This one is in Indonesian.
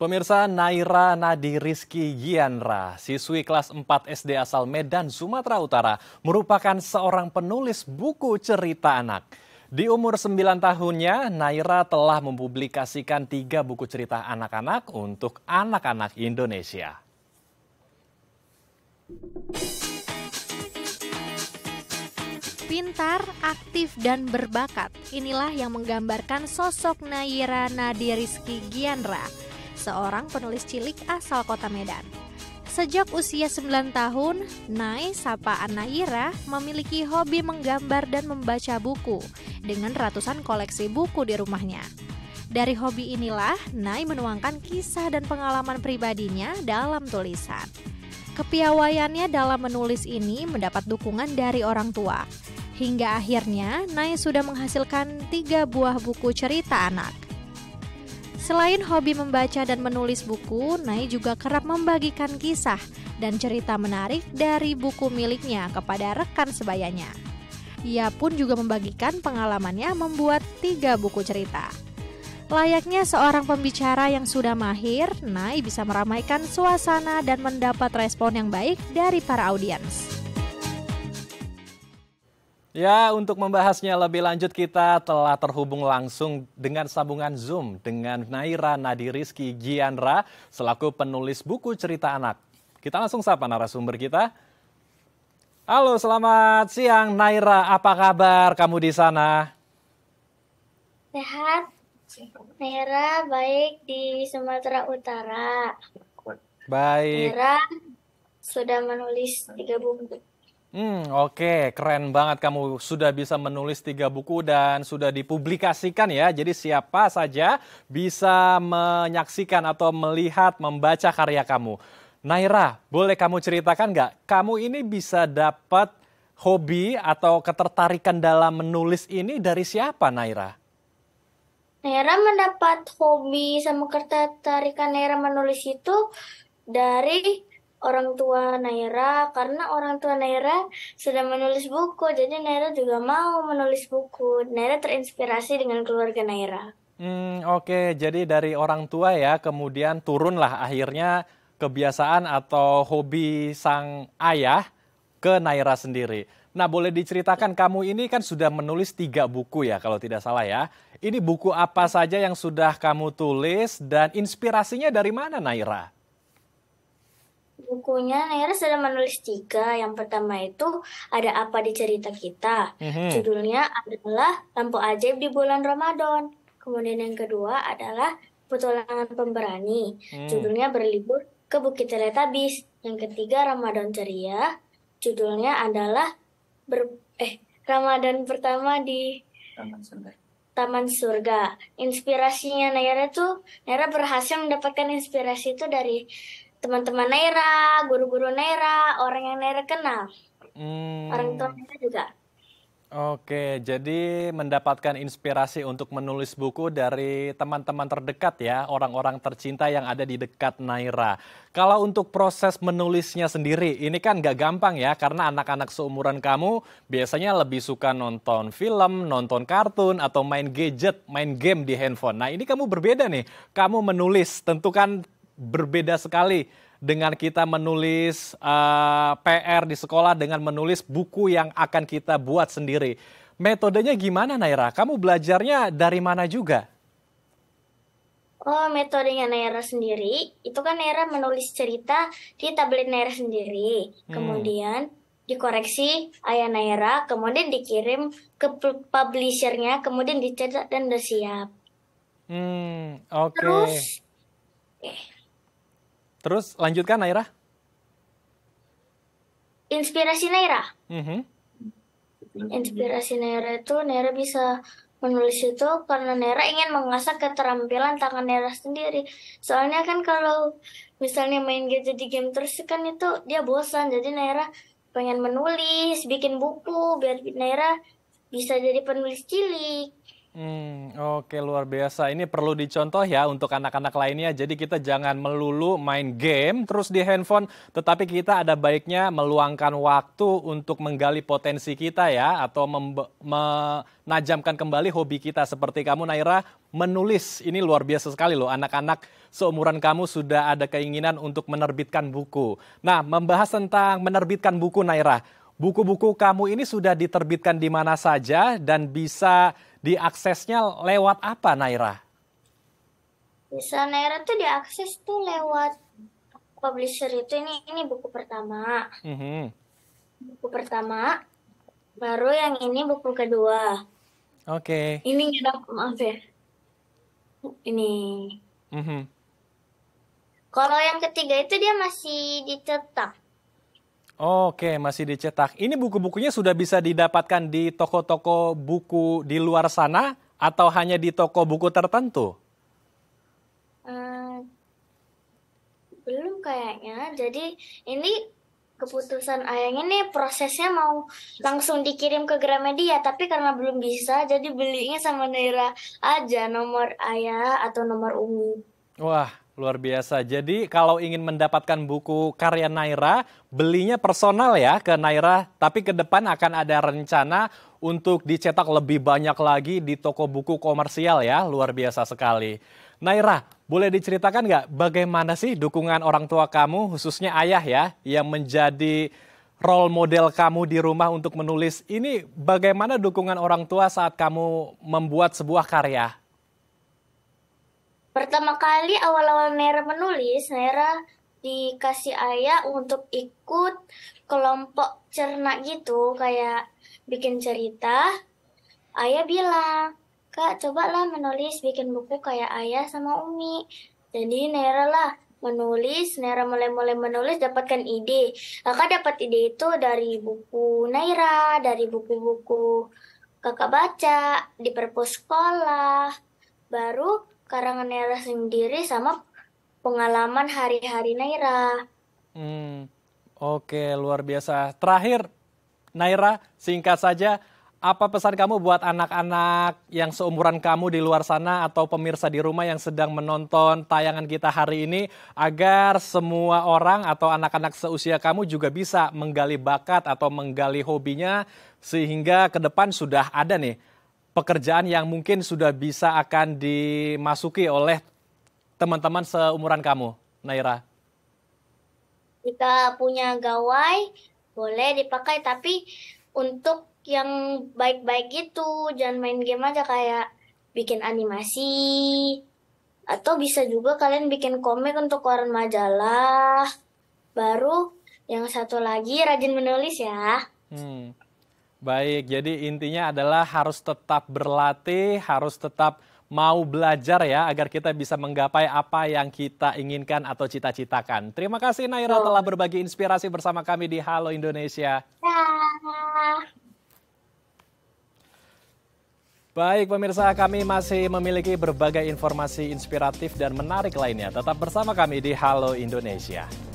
Pemirsa Naira Nadi Rizki Gianra, siswi kelas 4 SD asal Medan, Sumatera Utara, merupakan seorang penulis buku cerita anak. Di umur 9 tahunnya, Naira telah mempublikasikan tiga buku cerita anak-anak untuk anak-anak Indonesia. Pintar, aktif, dan berbakat. Inilah yang menggambarkan sosok Naira Nadi Rizki Gianra seorang penulis cilik asal kota Medan. Sejak usia 9 tahun, Nai sapaan Naira memiliki hobi menggambar dan membaca buku dengan ratusan koleksi buku di rumahnya. Dari hobi inilah, Nai menuangkan kisah dan pengalaman pribadinya dalam tulisan. Kepiawaiannya dalam menulis ini mendapat dukungan dari orang tua. Hingga akhirnya, Nai sudah menghasilkan tiga buah buku cerita anak. Selain hobi membaca dan menulis buku, Nai juga kerap membagikan kisah dan cerita menarik dari buku miliknya kepada rekan sebayanya. Ia pun juga membagikan pengalamannya membuat tiga buku cerita. Layaknya seorang pembicara yang sudah mahir, Nai bisa meramaikan suasana dan mendapat respon yang baik dari para audiens. Ya, untuk membahasnya lebih lanjut kita telah terhubung langsung dengan sambungan Zoom dengan Naira Nadiriski Gianra selaku penulis buku cerita anak. Kita langsung sapa narasumber kita. Halo, selamat siang Naira. Apa kabar kamu di sana? Sehat. Naira baik di Sumatera Utara. Baik. Naira sudah menulis tiga buku Hmm, Oke, okay. keren banget kamu sudah bisa menulis tiga buku dan sudah dipublikasikan ya. Jadi siapa saja bisa menyaksikan atau melihat, membaca karya kamu. Naira, boleh kamu ceritakan nggak? Kamu ini bisa dapat hobi atau ketertarikan dalam menulis ini dari siapa, Naira? Naira mendapat hobi sama ketertarikan Naira menulis itu dari orang tua Naira karena orang tua Naira sudah menulis buku jadi Naira juga mau menulis buku Naira terinspirasi dengan keluarga Naira hmm, oke okay. jadi dari orang tua ya kemudian turunlah akhirnya kebiasaan atau hobi sang ayah ke Naira sendiri Nah, boleh diceritakan kamu ini kan sudah menulis tiga buku ya, kalau tidak salah ya. Ini buku apa saja yang sudah kamu tulis dan inspirasinya dari mana, Naira? bukunya Naira sudah menulis tiga. Yang pertama itu ada apa di cerita kita. Mm-hmm. Judulnya adalah Lampu Ajaib di Bulan Ramadan. Kemudian yang kedua adalah Petualangan Pemberani. Mm. Judulnya Berlibur ke Bukit Teletabis. Yang ketiga Ramadan Ceria. Judulnya adalah ber eh Ramadan pertama di Taman Surga. Taman Surga. Inspirasinya Naira tuh Naira berhasil mendapatkan inspirasi itu dari teman-teman Naira, guru-guru Naira, orang yang Naira kenal. Hmm. Orang tua Naira juga. Oke, jadi mendapatkan inspirasi untuk menulis buku dari teman-teman terdekat ya, orang-orang tercinta yang ada di dekat Naira. Kalau untuk proses menulisnya sendiri, ini kan gak gampang ya, karena anak-anak seumuran kamu biasanya lebih suka nonton film, nonton kartun, atau main gadget, main game di handphone. Nah ini kamu berbeda nih, kamu menulis, tentu kan berbeda sekali dengan kita menulis uh, eh, PR di sekolah dengan menulis buku yang akan kita buat sendiri. Metodenya gimana Naira? Kamu belajarnya dari mana juga? Oh, metodenya Naira sendiri, itu kan Naira menulis cerita di tablet Naira sendiri. Hmm. Kemudian dikoreksi ayah Naira, kemudian dikirim ke publishernya, kemudian dicetak dan udah siap. Hmm, oke. Okay. Terus, eh, Terus lanjutkan Naira. Inspirasi Naira. Mm -hmm. Inspirasi Naira itu Naira bisa menulis itu karena Naira ingin mengasah keterampilan tangan Naira sendiri. Soalnya kan kalau misalnya main gadget di game terus kan itu dia bosan. Jadi Naira pengen menulis, bikin buku biar Naira bisa jadi penulis cilik. Hmm. Oke, luar biasa. Ini perlu dicontoh ya untuk anak-anak lainnya. Jadi kita jangan melulu main game terus di handphone, tetapi kita ada baiknya meluangkan waktu untuk menggali potensi kita ya atau menajamkan kembali hobi kita seperti kamu Naira menulis. Ini luar biasa sekali loh anak-anak seumuran kamu sudah ada keinginan untuk menerbitkan buku. Nah, membahas tentang menerbitkan buku Naira. Buku-buku kamu ini sudah diterbitkan di mana saja dan bisa diaksesnya lewat apa Naira? Bisa Naira tuh diakses tuh lewat publisher itu ini ini buku pertama. Mm-hmm. Buku pertama, baru yang ini buku kedua. Oke. Okay. Ini nggak maaf ya. Ini. Mm-hmm. Kalau yang ketiga itu dia masih dicetak. Oke, masih dicetak. Ini buku-bukunya sudah bisa didapatkan di toko-toko buku di luar sana atau hanya di toko buku tertentu? Uh, belum kayaknya. Jadi ini keputusan ayang ini prosesnya mau langsung dikirim ke Gramedia, tapi karena belum bisa, jadi belinya sama Naira aja nomor ayah atau nomor umum. Wah, Luar biasa. Jadi kalau ingin mendapatkan buku karya Naira, belinya personal ya ke Naira, tapi ke depan akan ada rencana untuk dicetak lebih banyak lagi di toko buku komersial ya. Luar biasa sekali. Naira, boleh diceritakan nggak bagaimana sih dukungan orang tua kamu, khususnya ayah ya, yang menjadi role model kamu di rumah untuk menulis. Ini bagaimana dukungan orang tua saat kamu membuat sebuah karya? Pertama kali awal-awal Nera menulis, Nera dikasih ayah untuk ikut kelompok cerna gitu, kayak bikin cerita. Ayah bilang, Kak, cobalah menulis bikin buku kayak ayah sama Umi. Jadi Nera lah menulis, Naira mulai-mulai menulis dapatkan ide. Kakak dapat ide itu dari buku Naira, dari buku-buku kakak baca di perpus sekolah. Baru karangan Naira sendiri sama pengalaman hari-hari Naira. Hmm, oke luar biasa. Terakhir Naira singkat saja apa pesan kamu buat anak-anak yang seumuran kamu di luar sana atau pemirsa di rumah yang sedang menonton tayangan kita hari ini agar semua orang atau anak-anak seusia kamu juga bisa menggali bakat atau menggali hobinya sehingga ke depan sudah ada nih pekerjaan yang mungkin sudah bisa akan dimasuki oleh teman-teman seumuran kamu, Naira? Kita punya gawai, boleh dipakai, tapi untuk yang baik-baik gitu, jangan main game aja kayak bikin animasi, atau bisa juga kalian bikin komik untuk koran majalah, baru yang satu lagi rajin menulis ya. Hmm. Baik, jadi intinya adalah harus tetap berlatih, harus tetap mau belajar ya agar kita bisa menggapai apa yang kita inginkan atau cita-citakan. Terima kasih Naira oh. telah berbagi inspirasi bersama kami di Halo Indonesia. Baik pemirsa, kami masih memiliki berbagai informasi inspiratif dan menarik lainnya. Tetap bersama kami di Halo Indonesia.